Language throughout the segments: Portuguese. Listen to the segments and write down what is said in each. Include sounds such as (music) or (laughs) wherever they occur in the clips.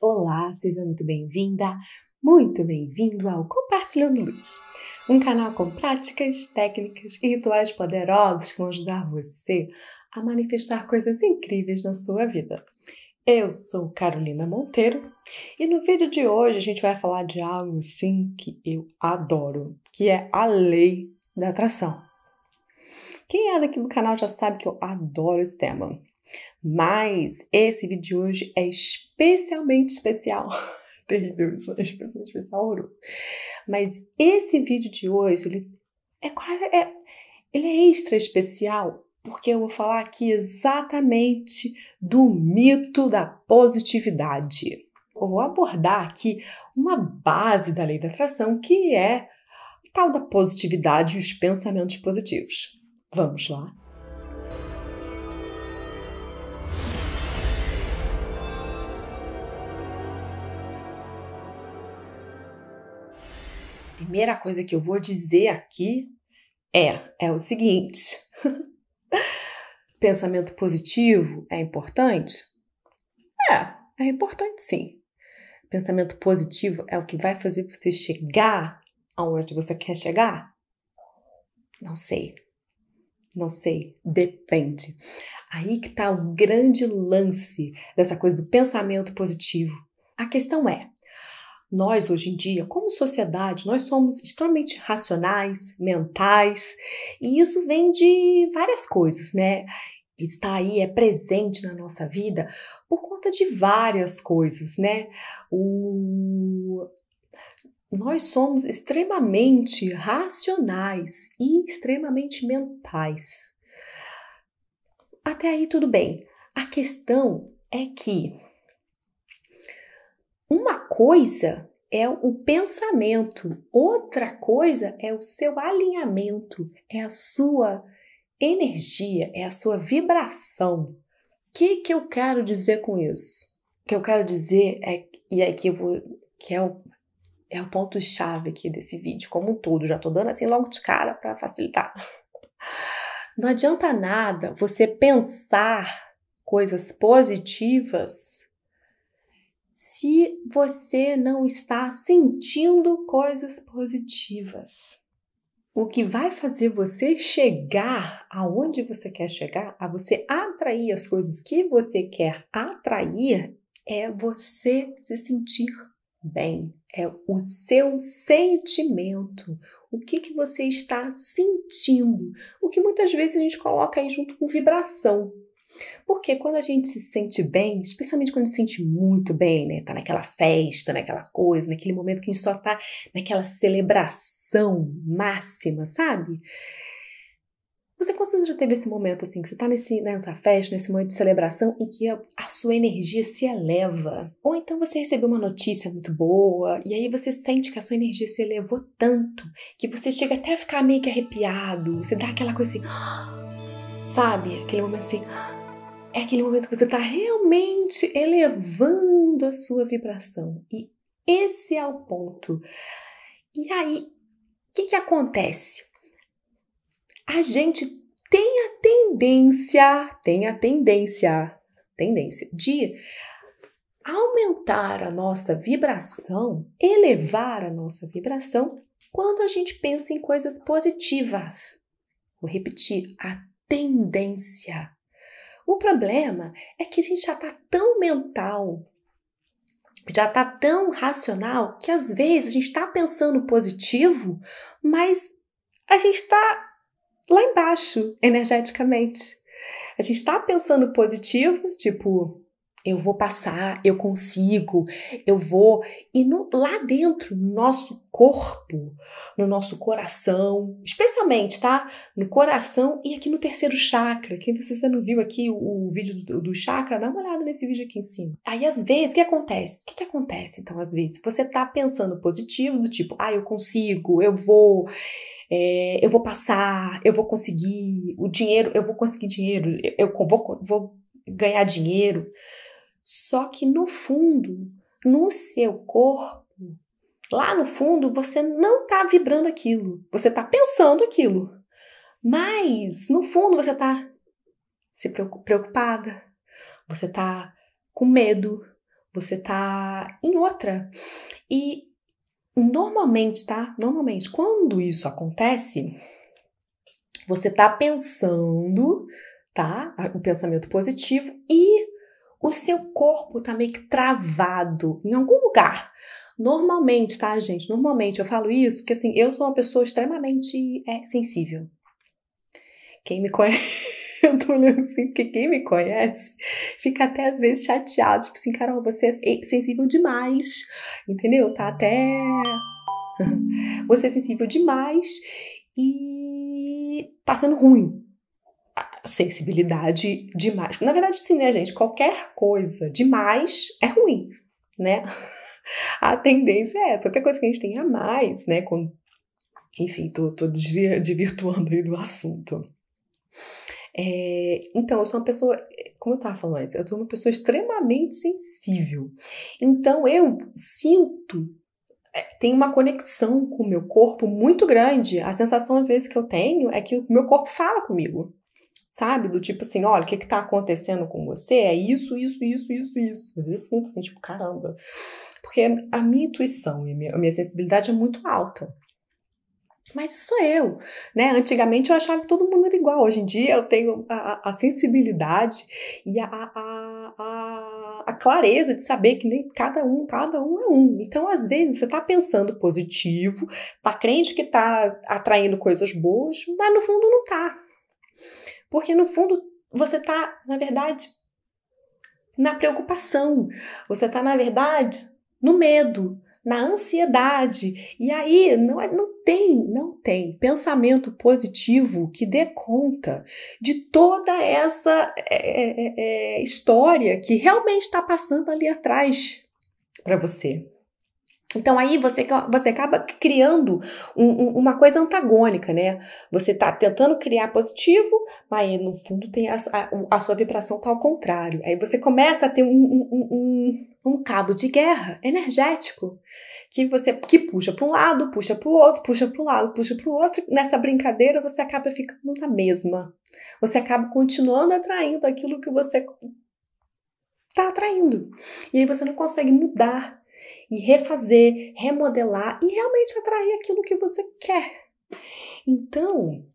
Olá, seja muito bem-vinda, muito bem-vindo ao Compartilhando Luz, um canal com práticas, técnicas e rituais poderosos que vão ajudar você a manifestar coisas incríveis na sua vida. Eu sou Carolina Monteiro e no vídeo de hoje a gente vai falar de algo sim que eu adoro, que é a lei da atração. Quem é daqui do canal já sabe que eu adoro esse tema. Mas esse vídeo de hoje é especialmente especial. (laughs) Terrível, isso é especialmente especial, horroroso. Mas esse vídeo de hoje, ele é quase. É, ele é extra especial porque eu vou falar aqui exatamente do mito da positividade. Eu vou abordar aqui uma base da lei da atração que é tal da positividade e os pensamentos positivos. Vamos lá? primeira coisa que eu vou dizer aqui é, é o seguinte: (laughs) pensamento positivo é importante? É, é importante sim. Pensamento positivo é o que vai fazer você chegar aonde você quer chegar? Não sei. Não sei, depende. Aí que tá o grande lance dessa coisa do pensamento positivo. A questão é: nós, hoje em dia, como sociedade, nós somos extremamente racionais, mentais, e isso vem de várias coisas, né? Está aí, é presente na nossa vida por conta de várias coisas, né? O... Nós somos extremamente racionais e extremamente mentais. Até aí, tudo bem. A questão é que uma coisa é o pensamento, outra coisa é o seu alinhamento, é a sua energia, é a sua vibração. O que, que eu quero dizer com isso? O que eu quero dizer é, e aqui é eu vou, que é o, é o ponto-chave aqui desse vídeo, como um todo, já estou dando assim logo de cara para facilitar. Não adianta nada você pensar coisas positivas se você não está sentindo coisas positivas. O que vai fazer você chegar aonde você quer chegar, a você atrair as coisas que você quer atrair, é você se sentir bem, é o seu sentimento, o que, que você está sentindo, o que muitas vezes a gente coloca aí junto com vibração. Porque quando a gente se sente bem, especialmente quando se sente muito bem, né? Tá naquela festa, naquela coisa, naquele momento que a gente só tá naquela celebração máxima, sabe? Você considera já teve esse momento assim, que você tá nesse, né, nessa festa, nesse momento de celebração e que a, a sua energia se eleva? Ou então você recebeu uma notícia muito boa e aí você sente que a sua energia se elevou tanto que você chega até a ficar meio que arrepiado, você dá aquela coisa assim, (gasps) sabe? Aquele momento assim é aquele momento que você está realmente elevando a sua vibração. E esse é o ponto. E aí, o que, que acontece? A gente tem a tendência, tem a tendência, tendência de aumentar a nossa vibração, elevar a nossa vibração quando a gente pensa em coisas positivas. Vou repetir, a tendência. O problema é que a gente já está tão mental, já está tão racional, que às vezes a gente está pensando positivo, mas a gente está lá embaixo energeticamente. A gente está pensando positivo, tipo, eu vou passar, eu consigo, eu vou. E no, lá dentro, no nosso corpo, no nosso coração, especialmente, tá? No coração e aqui no terceiro chakra. Quem você, você não viu aqui o, o vídeo do, do, chakra, dá uma olhada nesse vídeo aqui em cima. Aí, às vezes, o que acontece? O que, que acontece, então, às vezes? Você tá pensando positivo, do tipo, ah, eu consigo, eu vou. É, eu vou passar, eu vou conseguir o dinheiro, eu vou conseguir dinheiro, eu, eu vou, vou ganhar dinheiro. Só que no fundo, no seu corpo, lá no fundo, você não está vibrando aquilo. Você está pensando aquilo. Mas no fundo você está se preocupada, você está com medo, você está em outra. E normalmente, tá? Normalmente, quando isso acontece, você está pensando, tá? O pensamento positivo e o seu corpo está meio que travado em algum lugar. Normalmente, tá, gente? Normalmente eu falo isso porque assim, eu sou uma pessoa extremamente é, sensível. Quem me conhece. (laughs) Eu tô olhando assim, porque quem me conhece fica até às vezes chateado. Tipo assim, Carol, você é sensível demais, entendeu? Tá até. (laughs) você é sensível demais e passando tá ruim, sensibilidade demais. Na verdade, sim, né, gente? Qualquer coisa demais é ruim, né? (laughs) A tendência é essa. Qualquer coisa que a gente tenha mais, né? com Enfim, tô, tô desvirtuando aí do assunto. É, então, eu sou uma pessoa, como eu estava falando antes, eu sou uma pessoa extremamente sensível. Então, eu sinto, é, tem uma conexão com o meu corpo muito grande. A sensação, às vezes, que eu tenho é que o meu corpo fala comigo sabe? Do tipo assim, olha, o que que tá acontecendo com você? É isso, isso, isso, isso, isso. às Eu sinto assim, tipo, caramba. Porque a minha intuição e a minha, a minha sensibilidade é muito alta. Mas isso sou eu, né? Antigamente eu achava que todo mundo era igual. Hoje em dia eu tenho a, a sensibilidade e a, a, a, clareza de saber que nem cada um, cada um é um. Então, às vezes, você tá pensando positivo, tá crente que tá atraindo coisas boas, mas no fundo não tá. Porque no fundo você está, na verdade, na preocupação, você está, na verdade, no medo, na ansiedade. E aí não, é, não tem, não tem pensamento positivo que dê conta de toda essa é, é, é, é história que realmente está passando ali atrás para você. Então aí você, você acaba criando um, um, uma coisa antagônica, né? Você está tentando criar positivo, mas no fundo tem a, a, a sua vibração está ao contrário. Aí você começa a ter um, um cabo de guerra energético que você que puxa para um lado, puxa para o outro, puxa para um lado, puxa para o outro. Nessa brincadeira você acaba ficando na mesma. Você acaba continuando atraindo aquilo que você está atraindo. E aí você não consegue mudar e refazer, remodelar e realmente atrair aquilo que você quer. Então,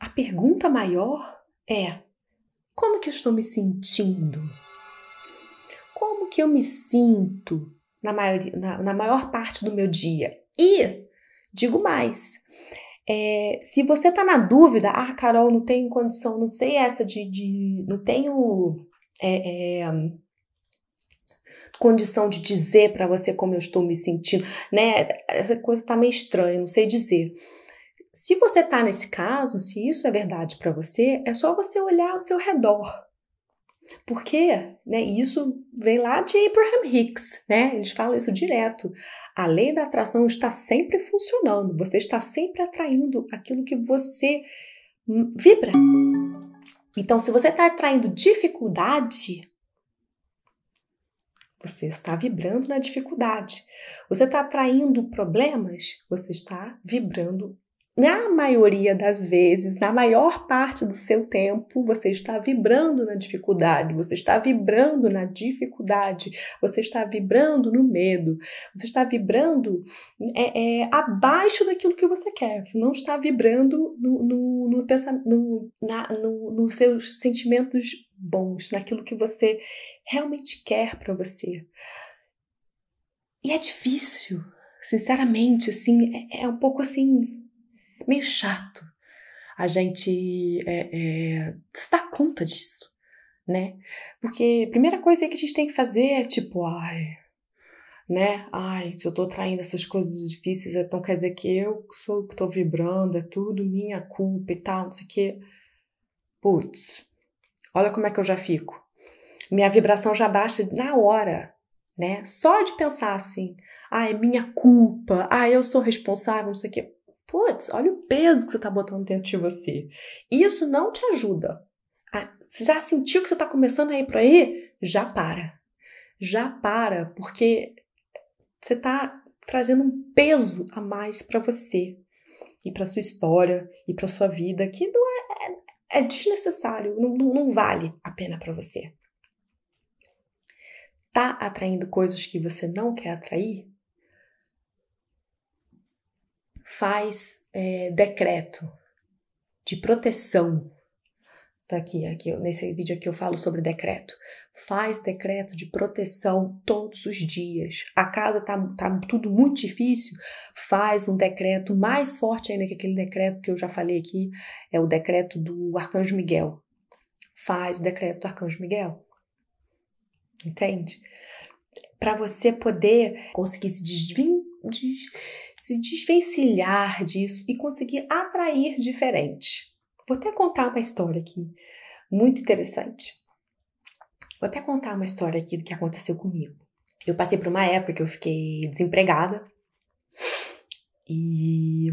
a pergunta maior é: como que eu estou me sentindo? Como que eu me sinto na, maioria, na, na maior parte do meu dia? E digo mais, é, se você está na dúvida, ah, Carol, não tenho condição, não sei essa de, de não tenho é, é, condição de dizer para você como eu estou me sentindo, né? Essa coisa tá meio estranha, não sei dizer. Se você tá nesse caso, se isso é verdade para você, é só você olhar ao seu redor. Porque, né, isso vem lá de Abraham Hicks, né? Eles falam isso direto. A lei da atração está sempre funcionando. Você está sempre atraindo aquilo que você vibra. Então, se você está atraindo dificuldade, você está vibrando na dificuldade. Você está atraindo problemas, você está vibrando. Na maioria das vezes, na maior parte do seu tempo, você está vibrando na dificuldade, você está vibrando na dificuldade, você está vibrando no medo, você está vibrando é, é, abaixo daquilo que você quer, você não está vibrando no, no, no, pensa, no, na, no nos seus sentimentos bons, naquilo que você realmente quer para você. E é difícil, sinceramente, assim, é, é, um pouco assim, meio chato a gente é, é, se dar conta disso, né? Porque a primeira coisa que a gente tem que fazer é tipo, ai, né? Ai, se eu tô traindo essas coisas difíceis, então quer dizer que eu sou o que tô vibrando, é tudo minha culpa e tal, não sei o quê. Putz, olha como é que eu já fico minha vibração já baixa na hora, né? Só de pensar assim, ah, é minha culpa, ah, eu sou responsável, não sei o quê. Putz, olha o peso que você tá botando dentro de você. Isso não te ajuda. Ah, você já sentiu que você tá começando a ir por aí? Já para. Já para, porque você tá trazendo um peso a mais para você e para sua história e para sua vida que não é, é, é desnecessário, não, não, não vale a pena para você tá atraindo coisas que você não quer atrair, faz é, decreto de proteção. Tá aqui, aqui, nesse vídeo aqui eu falo sobre decreto. Faz decreto de proteção todos os dias. A casa tá, tá tudo muito difícil, faz um decreto mais forte ainda que aquele decreto que eu já falei aqui, é o decreto do Arcanjo Miguel. Faz o decreto do Arcanjo Miguel entende? Para você poder conseguir se, desvin... des... se desvencilhar disso e conseguir atrair diferente. Vou até contar uma história aqui, muito interessante. Vou até contar uma história aqui do que aconteceu comigo. Eu passei por uma época que eu fiquei desempregada e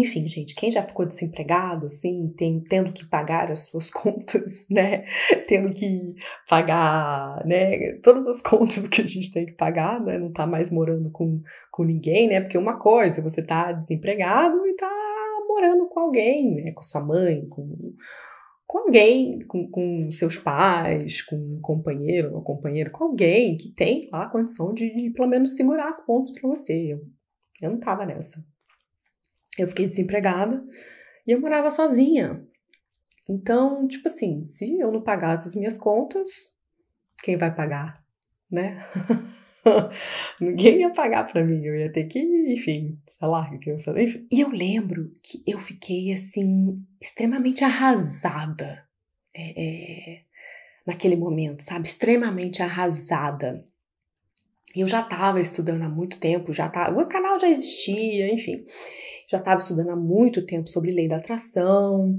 enfim, gente, quem já ficou desempregado, assim, tem, tendo que pagar as suas (laughs) contas, né? Tendo que pagar, né? Todas as contas que a gente tem que pagar, né? Não tá mais morando com, com ninguém, né? Porque uma coisa, você tá desempregado e tá morando com alguém, né? Com sua mãe, com com alguém, com, com, seus pais, com um companheiro, uma companheira, com alguém que tem lá a condição de, de pelo menos segurar as pontas para você. Eu, eu não tava nessa eu fiquei desempregada e eu morava sozinha. Então, tipo assim, se eu não pagasse as minhas contas, quem vai pagar, né? (laughs) Ninguém ia pagar para mim, eu ia ter que, enfim, sei lá o que eu falei. E eu lembro que eu fiquei, assim, extremamente arrasada é, é, naquele momento, sabe? Extremamente arrasada. Eu já estava estudando há muito tempo, já tava, o canal já existia, enfim já estava estudando há muito tempo sobre lei da atração.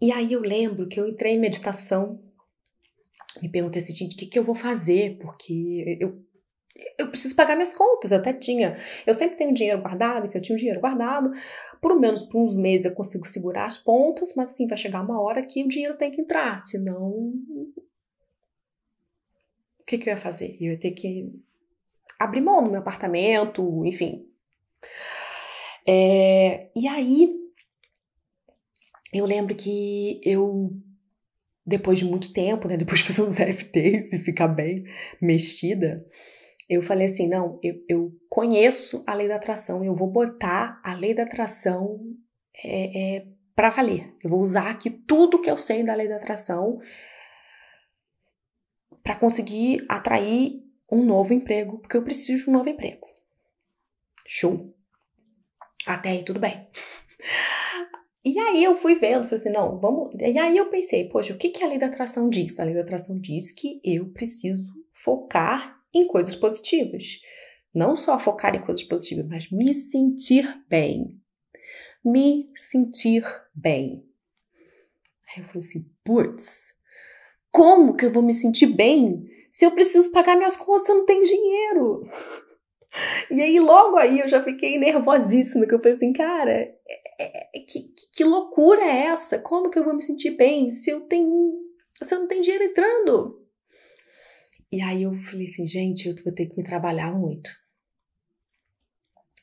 E aí eu lembro que eu entrei em meditação, me perguntei assim, gente, o que, que eu vou fazer? Porque eu, eu preciso pagar minhas contas, eu até tinha. Eu sempre tenho dinheiro guardado, enfim, eu tinha um dinheiro guardado. Por menos por uns meses eu consigo segurar as pontas, mas assim, vai chegar uma hora que o dinheiro tem que entrar, senão. O que, que eu ia fazer? Eu ia ter que abrir mão do meu apartamento, enfim, é, e aí, eu lembro que eu, depois de muito tempo, né, (laughs) depois de fazer uns FTs e ficar bem mexida, eu falei assim: não, eu, eu conheço a lei da atração, eu vou botar a lei da atração é, é, para valer. Eu vou usar aqui tudo que eu sei da lei da atração para conseguir atrair um novo emprego, porque eu preciso de um novo emprego. Show! Até aí tudo bem. E aí eu fui vendo, falei assim, não, vamos. E aí eu pensei, poxa, o que, que a lei da atração diz? A lei da atração diz que eu preciso focar em coisas positivas. Não só focar em coisas positivas, mas me sentir bem. Me sentir bem. Aí eu falei assim, putz, como que eu vou me sentir bem se eu preciso pagar minhas contas e não tenho dinheiro? E aí, logo aí, eu já fiquei nervosíssima, que eu falei assim, cara, é, é, que, que loucura é essa? Como que eu vou me sentir bem se eu tenho. se eu não tenho dinheiro entrando? E aí eu falei assim, gente, eu vou ter que me trabalhar muito.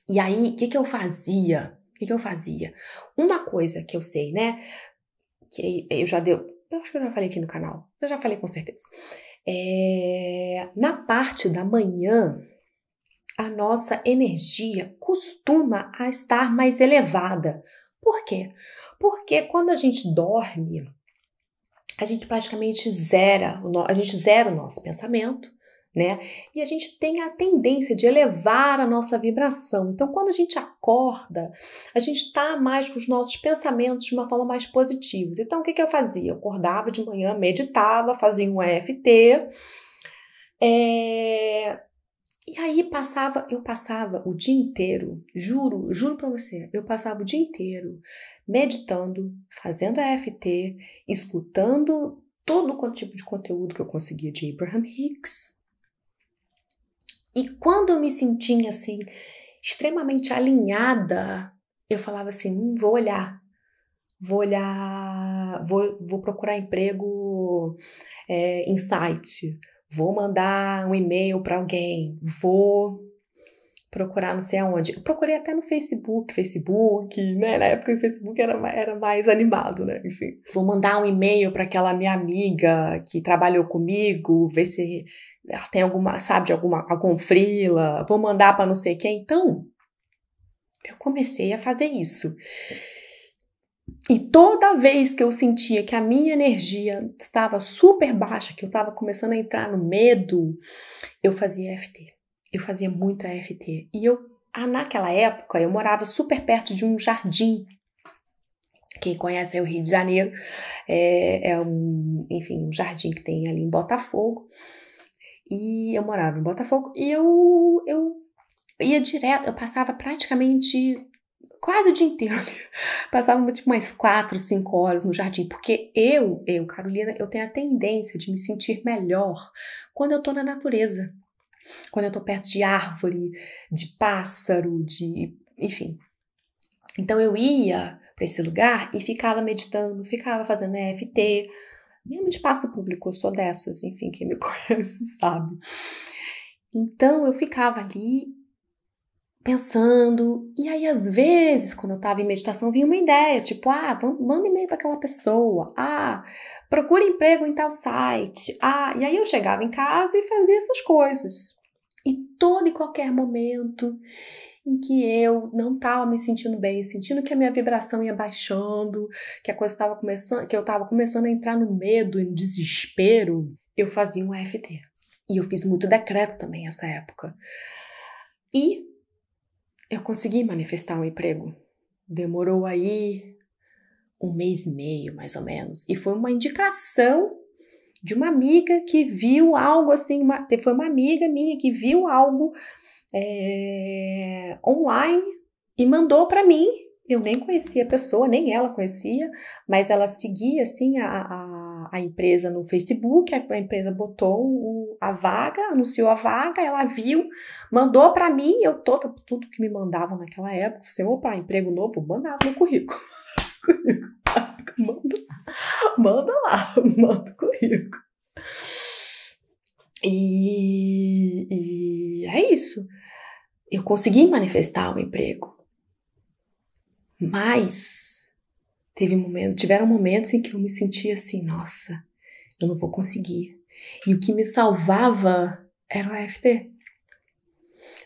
E aí, o que, que eu fazia? O que, que eu fazia? Uma coisa que eu sei, né? Que eu já deu. Eu acho que eu já falei aqui no canal. Eu já falei com certeza. É, na parte da manhã, a nossa energia costuma a estar mais elevada. Por quê? Porque quando a gente dorme, a gente praticamente zera, a gente zera o nosso pensamento, né? E a gente tem a tendência de elevar a nossa vibração. Então, quando a gente acorda, a gente está mais com os nossos pensamentos de uma forma mais positiva. Então, o que, que eu fazia? Eu acordava de manhã, meditava, fazia um EFT, é, eh, e aí passava, eu passava o dia inteiro, juro, juro para você, eu passava o dia inteiro meditando, fazendo FT, escutando todo tipo de conteúdo que eu conseguia de Abraham Hicks. E quando eu me sentia assim extremamente alinhada, eu falava assim, hum, vou olhar, vou olhar, vou, vou procurar emprego é, em site, vou mandar um e-mail para alguém, vou procurar não sei aonde. Eu procurei até no Facebook, Facebook, né? Na época o Facebook era, era mais animado, né? Enfim. Vou mandar um e-mail para aquela minha amiga que trabalhou comigo, ver se ela tem alguma, sabe, de alguma, algum frila. Vou mandar para não sei quem. Então, eu comecei a fazer isso. E toda vez que eu sentia que a minha energia estava super baixa, que eu estava começando a entrar no medo, eu fazia FT. Eu fazia muito FT. E eu, ah, naquela época, eu morava super perto de um jardim. Quem conhece é o Rio de Janeiro, é, é um, enfim, um jardim que tem ali em Botafogo. E eu morava em Botafogo e eu, eu ia direto, eu passava praticamente quase o dia inteiro. (laughs) Passava tipo umas 4, 5 horas no jardim, porque eu, eu, Carolina, eu tenho a tendência de me sentir melhor quando eu tô na natureza. Quando eu tô perto de árvore, de pássaro, de, enfim. Então eu ia para esse lugar e ficava meditando, ficava fazendo EFT, mesmo de espaço público, eu sou dessas, enfim, quem me (laughs) conhece sabe. Então eu ficava ali pensando, e aí às vezes, quando eu estava em meditação, vinha uma ideia, tipo, ah, manda e-mail para aquela pessoa, ah, procura emprego em tal site, ah, e aí eu chegava em casa e fazia essas coisas. E todo e qualquer momento em que eu não estava me sentindo bem, sentindo que a minha vibração ia baixando, que a coisa estava começando, que eu estava começando a entrar no medo, no desespero, eu fazia um AFT. E eu fiz muito decreto também nessa época. E eu consegui manifestar um emprego. Demorou aí um mês e meio, mais ou menos. E foi uma indicação de uma amiga que viu algo assim. Uma, foi uma amiga minha que viu algo é, online e mandou para mim. Eu nem conhecia a pessoa, nem ela conhecia, mas ela seguia assim a, a a, empresa no Facebook, a, a empresa botou o, a vaga, anunciou a vaga, ela viu, mandou para mim, eu toda, tudo que me mandavam naquela época, falei assim, opa, emprego novo, mandava no (laughs) currículo. manda lá, manda (laughs) lá, manda o currículo. E, e é isso. Eu consegui manifestar o emprego. Mas Teve momento, tiveram momentos em que eu me sentia assim, nossa, eu não vou conseguir. E o que me salvava era o EFT.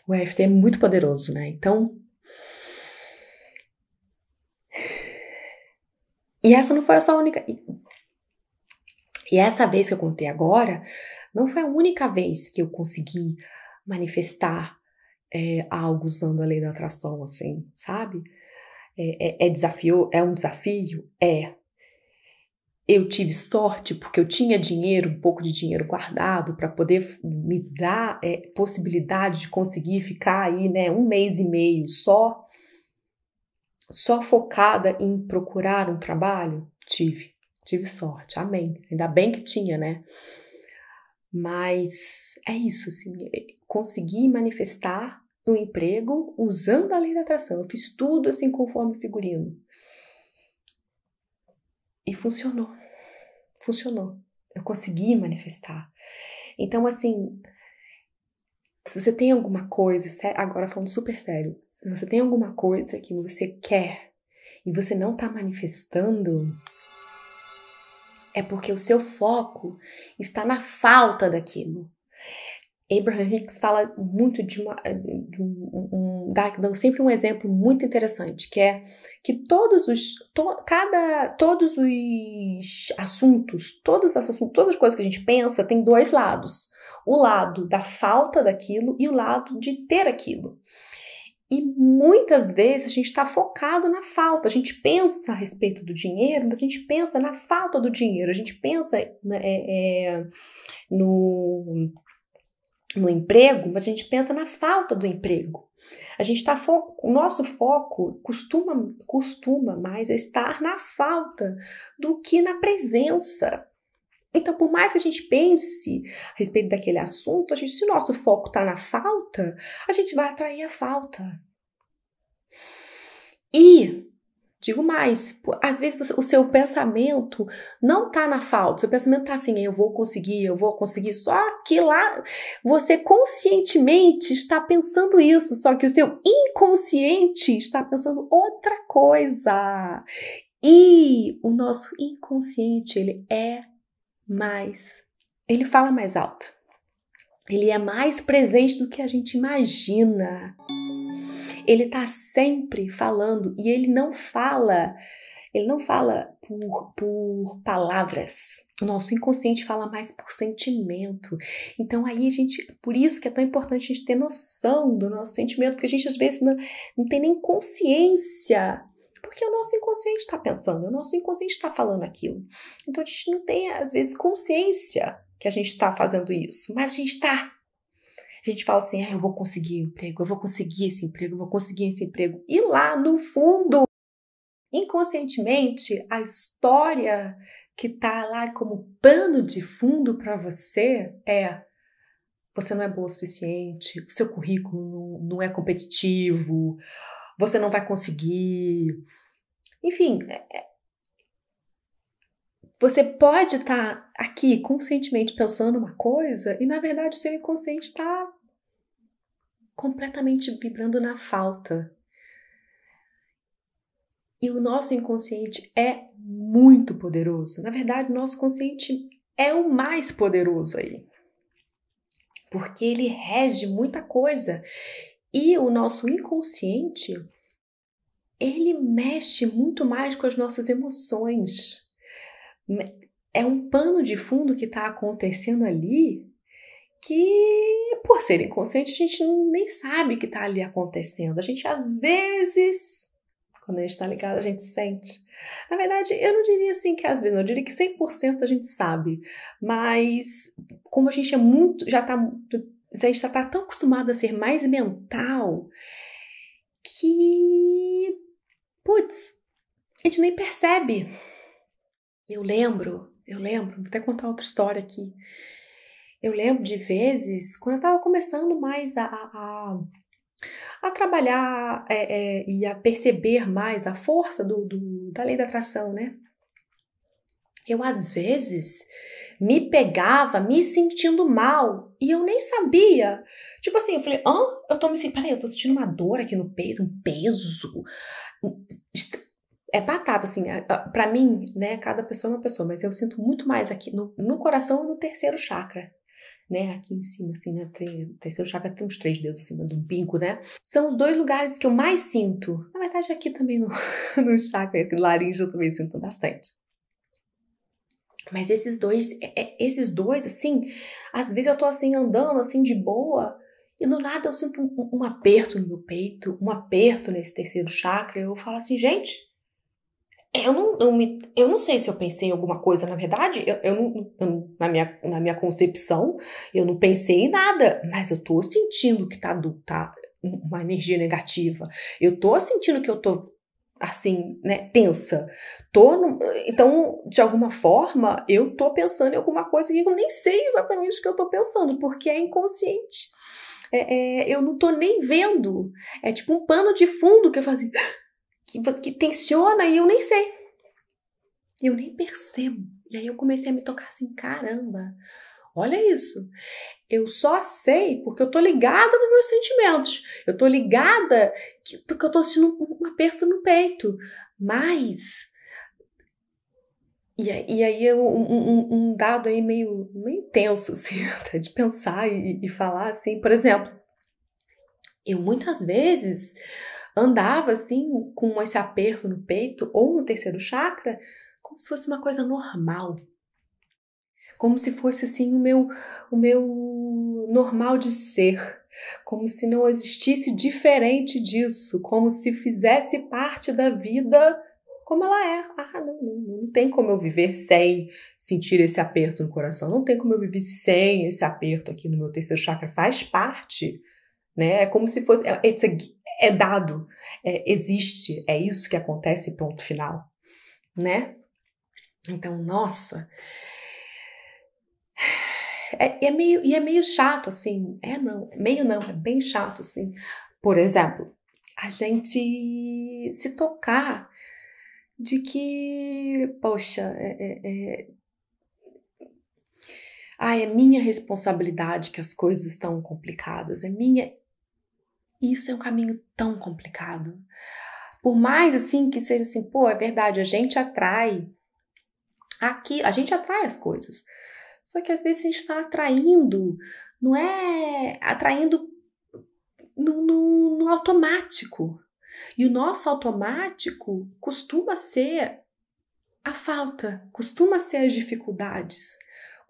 O EFT é muito poderoso, né? Então. E essa não foi a sua única. E essa vez que eu contei agora, não foi a única vez que eu consegui manifestar é, algo usando a lei da atração, assim, sabe? É, é, é É um desafio? É. Eu tive sorte porque eu tinha dinheiro, um pouco de dinheiro guardado para poder me dar é, possibilidade de conseguir ficar aí, né, um mês e meio só, só focada em procurar um trabalho. Tive, tive sorte. Amém. Ainda bem que tinha, né? Mas é isso, assim, é, consegui manifestar no emprego usando a lei da atração. Eu fiz tudo assim conforme o figurino. E funcionou. Funcionou. Eu consegui manifestar. Então, assim, se você tem alguma coisa, é, agora falando super sério, se você tem alguma coisa que você quer e você não está manifestando, é porque o seu foco está na falta daquilo. Abraham Hicks fala muito de uma. Eh, de um, um, dá, dá, sempre um exemplo muito interessante, que é que todos os. To, cada, todos os assuntos, todos os assuntos, todas as coisas que a gente pensa tem dois lados. O lado da falta daquilo e o lado de ter aquilo. E muitas vezes a gente está focado na falta. A gente pensa a respeito do dinheiro, mas a gente pensa na falta do dinheiro. A gente pensa né, é, é, no no emprego, mas a gente pensa na falta do emprego. A gente está o nosso foco costuma costuma mais estar na falta do que na presença. Então, por mais que a gente pense a respeito daquele assunto, a gente, se o nosso foco está na falta, a gente vai atrair a falta. E Digo mais, às vezes você, o seu pensamento não tá na falta, seu pensamento tá assim, eu vou conseguir, eu vou conseguir, só que lá você conscientemente está pensando isso, só que o seu inconsciente está pensando outra coisa. E o nosso inconsciente, ele é mais, ele fala mais alto. Ele é mais presente do que a gente imagina. Ele está sempre falando e ele não fala, ele não fala por, por palavras. O nosso inconsciente fala mais por sentimento. Então aí a gente, por isso que é tão importante a gente ter noção do nosso sentimento, porque a gente às vezes não, não tem nem consciência porque o nosso inconsciente está pensando, o nosso inconsciente está falando aquilo. Então a gente não tem, às vezes, consciência que a gente está fazendo isso, mas a gente está. A gente fala assim, ah, eu vou conseguir emprego, eu vou conseguir esse emprego, eu vou conseguir esse emprego. E lá no fundo, inconscientemente, a história que está lá como pano de fundo para você é você não é boa o suficiente, o seu currículo não é competitivo, você não vai conseguir. Enfim, é, é, você pode estar tá aqui conscientemente pensando uma coisa e na verdade o seu inconsciente está completamente vibrando na falta. E o nosso inconsciente é muito poderoso. Na verdade, o nosso consciente é o mais poderoso aí. Porque ele rege muita coisa. E o nosso inconsciente, ele mexe muito mais com as nossas emoções é um pano de fundo que está acontecendo ali que, por ser inconsciente, a gente nem sabe que está ali acontecendo. A gente, às vezes, quando a gente está ligado, a gente sente. Na verdade, eu não diria assim que às vezes, não, eu diria que 100% a gente sabe, mas como a gente é muito, já está, a gente já está tão acostumado a ser mais mental que, putz, a gente nem percebe eu lembro, eu lembro, vou até contar outra história aqui. Eu lembro de vezes, quando eu estava começando mais a, a, a trabalhar é, é, e a perceber mais a força do, do, da lei da atração, né? Eu, às vezes, me pegava me sentindo mal e eu nem sabia. Tipo assim, eu falei, hã? Eu tô me sentindo, peraí, eu tô sentindo uma dor aqui no peito, um peso é batata, assim, para mim, né, cada pessoa é uma pessoa, mas eu sinto muito mais aqui no, no coração e no terceiro chakra, né, aqui em cima, assim, né, terceiro chakra tem uns três dedos acima do bico, né, são os dois lugares que eu mais sinto, na verdade aqui também no, (laughs) no chakra, entre laringe eu também sinto bastante. Mas esses dois, é, é, esses dois, assim, às vezes eu tô assim andando, assim, de boa, e do nada eu sinto um, um aperto no meu peito, um aperto nesse terceiro chakra, eu falo assim, gente, é, eu não, eu, me, eu não sei se eu pensei em alguma coisa, na verdade, eu, eu, não, eu, na, minha, na minha concepção, eu não pensei em nada, mas eu tô sentindo que tá, tá uma energia negativa, eu tô sentindo que eu tô, assim, né, tensa, tô, no, então, de alguma forma, eu tô pensando em alguma coisa que eu nem sei exatamente o que eu tô pensando, porque é inconsciente, é, é, eu não tô nem vendo, é tipo um pano de fundo que eu faço. Assim, que, que tensiona e eu nem sei. Eu nem percebo. E aí eu comecei a me tocar assim, caramba, olha isso. Eu só sei porque eu tô ligada nos meus sentimentos. Eu tô ligada que, que eu tô sentindo um aperto no peito. Mas e, e, aí um, um, um, dado aí meio, meio intenso, (laughs) assim, até de pensar e, e falar assim, por exemplo, eu muitas vezes andava assim com esse aperto no peito ou no terceiro chakra, como se fosse uma coisa normal. Como se fosse assim o meu o meu normal de ser, como se não existisse diferente disso, como se fizesse parte da vida como ela é. Ah, não, não, não, tem como eu viver sem sentir esse aperto no coração, não tem como eu viver sem esse aperto aqui no meu terceiro chakra, faz parte né? É como se fosse. É, é dado, é, existe, é isso que acontece, ponto final, né? Então, nossa. É, é meio, e é meio chato, assim. É não, meio não, é bem chato, assim. Por exemplo, a gente se tocar de que, poxa, é, é, é, ah, é minha responsabilidade que as coisas estão complicadas, é minha. Isso é um caminho tão complicado. Por mais assim que seja assim, pô, é verdade, a gente atrai aqui, a gente atrai as coisas. Só que às vezes a gente está atraindo, não é atraindo no, no, no automático. E o nosso automático costuma ser a falta, costuma ser as dificuldades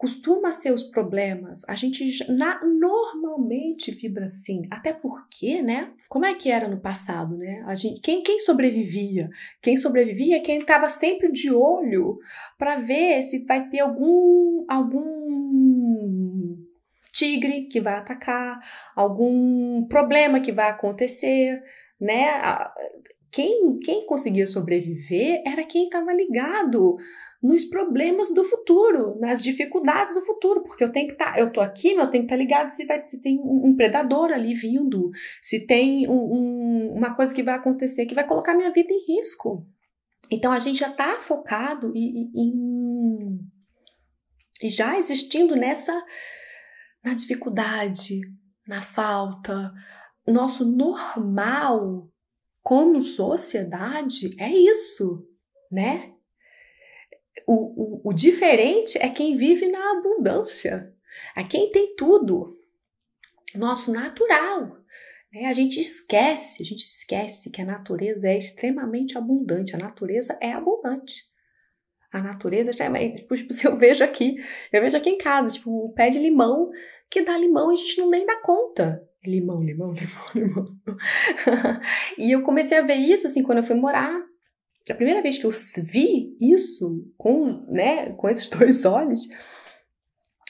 costuma ser os problemas. A gente na, normalmente vibra assim, até porque, né? Como é que era no passado, né? A gente, quem, quem sobrevivia? Quem sobrevivia é quem estava sempre de olho para ver se vai ter algum algum tigre que vai atacar, algum problema que vai acontecer, né? Quem, quem conseguia sobreviver era quem estava ligado nos problemas do futuro, nas dificuldades do futuro, porque eu tenho que estar, tá, eu tô aqui, mas eu tenho que estar tá ligado se, vai, se tem um predador ali vindo, se tem um, um, uma coisa que vai acontecer que vai colocar minha vida em risco. Então a gente já está focado e já existindo nessa na dificuldade, na falta. Nosso normal como sociedade, é isso, né? O, o, o diferente é quem vive na abundância, é quem tem tudo, nosso natural. Né? A gente esquece, a gente esquece que a natureza é extremamente abundante, a natureza é abundante. A natureza é é. Tipo, tipo (laughs) se eu vejo aqui, eu vejo aqui em casa, tipo, o pé de limão que dá limão e a gente não nem dá conta. Limão, limão, (laughs) limão, limão. e eu comecei a ver isso assim quando eu fui morar. A primeira vez que eu vi isso com, né, com esses (laughs) dois olhos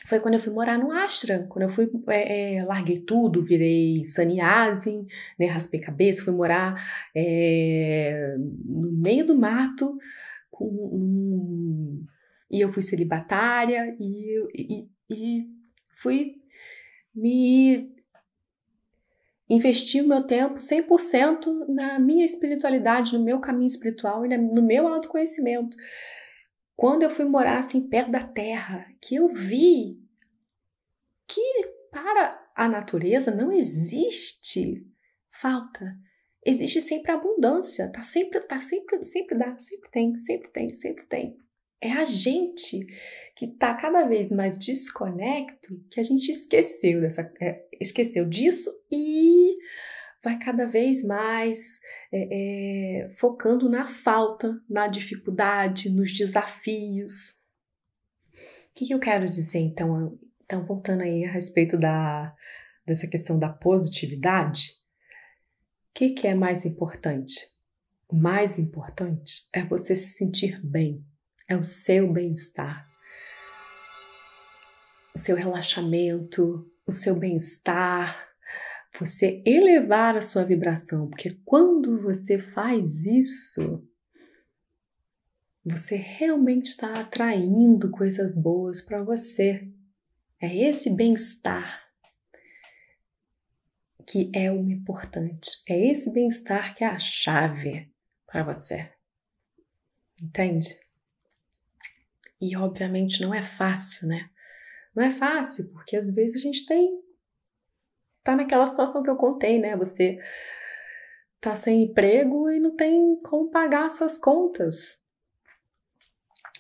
foi quando eu fui morar no Astra. Quando eu fui, é, é, larguei tudo, virei saniase, né, raspei cabeça, fui morar é, no meio do mato com um, e eu fui celibatária e, e, e fui me investir o meu tempo 100% na minha espiritualidade, no meu caminho espiritual e no meu autoconhecimento. Quando eu fui morar assim perto da terra, que eu vi que para a natureza não existe falta. Existe sempre abundância, tá sempre, tá sempre, sempre dá, sempre tem, sempre tem, sempre tem. É a gente que está cada vez mais desconecto que a gente esqueceu dessa, é, esqueceu disso e vai cada vez mais é, é, focando na falta, na dificuldade, nos desafios. O que, que eu quero dizer então? Então voltando aí a respeito da dessa questão da positividade, o que, que é mais importante? O mais importante é você se sentir bem, é o seu bem-estar, o seu relaxamento, o seu bem-estar, você elevar a sua vibração, porque quando você faz isso, você realmente está atraindo coisas boas para você. É esse bem-estar que é o importante. É esse bem-estar que é a chave para você. Entende? E obviamente não é fácil, né? Não é fácil, porque às vezes a gente tem. tá naquela situação que eu contei, né? Você tá sem emprego e não tem como pagar suas contas.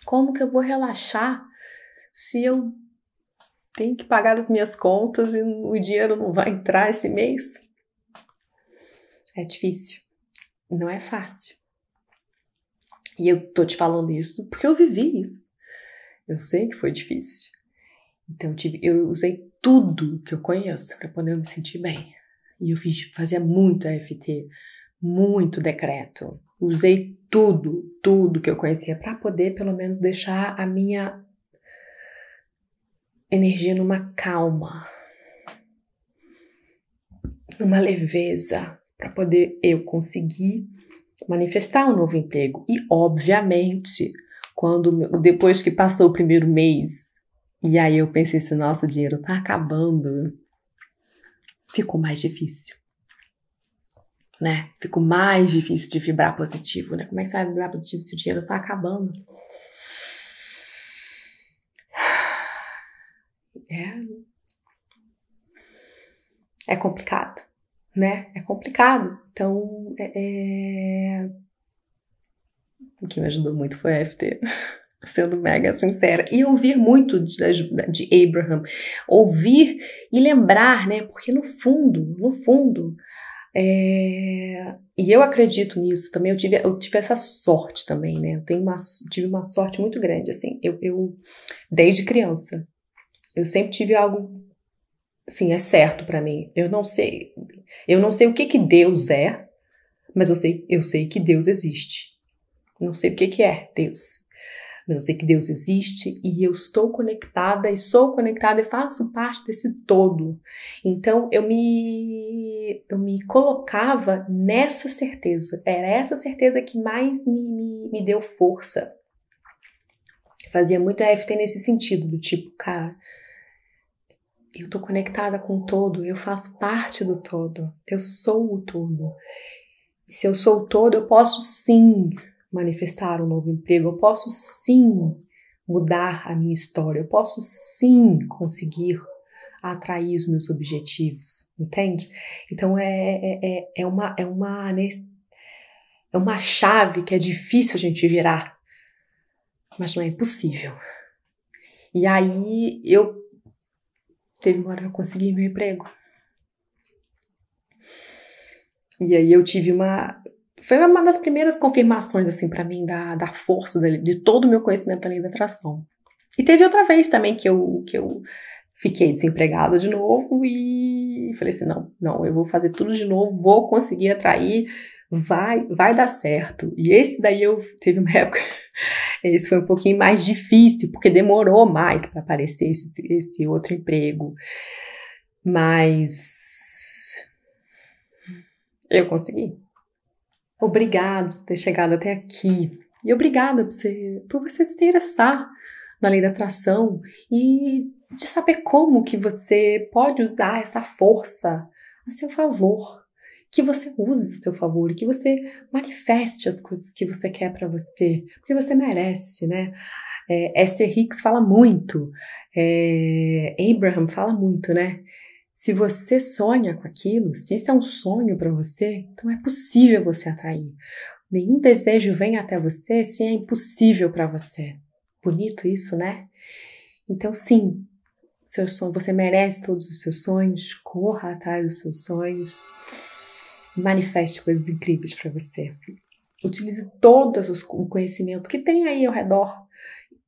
Como que eu vou relaxar se eu tenho que pagar as minhas contas e o dinheiro não vai entrar esse mês? É difícil. Não é fácil. E eu tô te falando isso porque eu vivi isso. Eu sei que foi difícil. Então eu, tive, eu usei tudo que eu conheço para poder me sentir bem. E eu fiz, fazia muito AFT, muito decreto. Usei tudo, tudo que eu conhecia para poder pelo menos deixar a minha energia numa calma, numa leveza, para poder eu conseguir manifestar um novo emprego. E obviamente quando depois que passou o primeiro mês, e aí eu pensei assim, nosso dinheiro tá acabando. Ficou mais difícil. Né? Ficou mais difícil de vibrar positivo, né? Como é que você vai vibrar positivo se o dinheiro tá acabando? É, é complicado, né? É complicado. Então, é, é o que me ajudou muito foi a FT (laughs) sendo mega sincera, e ouvir muito de, de Abraham, ouvir e lembrar, né? Porque no fundo, no fundo, é... e eu acredito nisso também, eu tive, eu tive essa sorte também, né? Eu tenho uma, tive uma sorte muito grande, assim, eu, eu desde criança, eu sempre tive algo assim, é certo para mim. Eu não sei, eu não sei o que que Deus é, mas eu sei, eu sei que Deus existe. Não sei o que, que é Deus. Mas eu sei que Deus existe e eu estou conectada e sou conectada e faço parte desse todo. Então eu me eu me colocava nessa certeza. Era essa certeza que mais me, me, me deu força. Fazia muito EFT nesse sentido, do tipo, cara, eu tô conectada com o todo, eu faço parte do todo, eu sou o todo. E se eu sou o todo, eu posso sim manifestar um novo emprego, eu posso sim mudar a minha história, eu posso sim conseguir atrair os meus objetivos, entende? Então é, é, é, é uma, é, uma, é uma chave que é difícil a gente virar, mas não é impossível. E aí eu teve uma hora que eu consegui meu emprego. E aí eu tive uma foi uma das primeiras confirmações, assim, para mim, da, da força de, de todo o meu conhecimento da lei da atração. E teve outra vez também que eu, que eu fiquei desempregada de novo e falei assim: não, não, eu vou fazer tudo de novo, vou conseguir atrair, vai, vai dar certo. E esse daí eu teve uma (laughs) época, esse foi um pouquinho mais difícil, porque demorou mais para aparecer esse, esse outro emprego. Mas eu consegui. Obrigado por ter chegado até aqui. E obrigada por você, por você se interessar na lei da atração e de saber como que você pode usar essa força a seu favor, que você use a seu favor, que você manifeste as coisas que você quer para você, porque você merece, né? É, Esther Hicks fala muito, é, Abraham fala muito, né? Se você sonha com aquilo, se isso é um sonho para você, então é possível você atrair. Nenhum desejo vem até você se é impossível para você. Bonito isso, né? Então, sim, seu sonho, você merece todos os seus sonhos, corra atrás dos seus sonhos, manifeste coisas incríveis para você. Utilize todo o conhecimento que tem aí ao redor.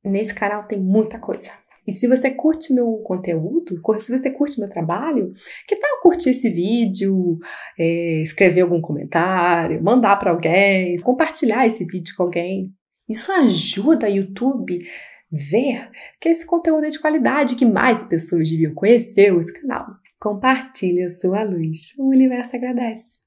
Nesse canal tem muita coisa. E se você curte meu conteúdo, se você curte meu trabalho, que tal curtir esse vídeo, é, escrever algum comentário, mandar para alguém, compartilhar esse vídeo com alguém? Isso ajuda o YouTube ver que esse conteúdo é de qualidade, que mais pessoas deviam conhecer esse canal. Compartilhe a sua luz, o universo agradece.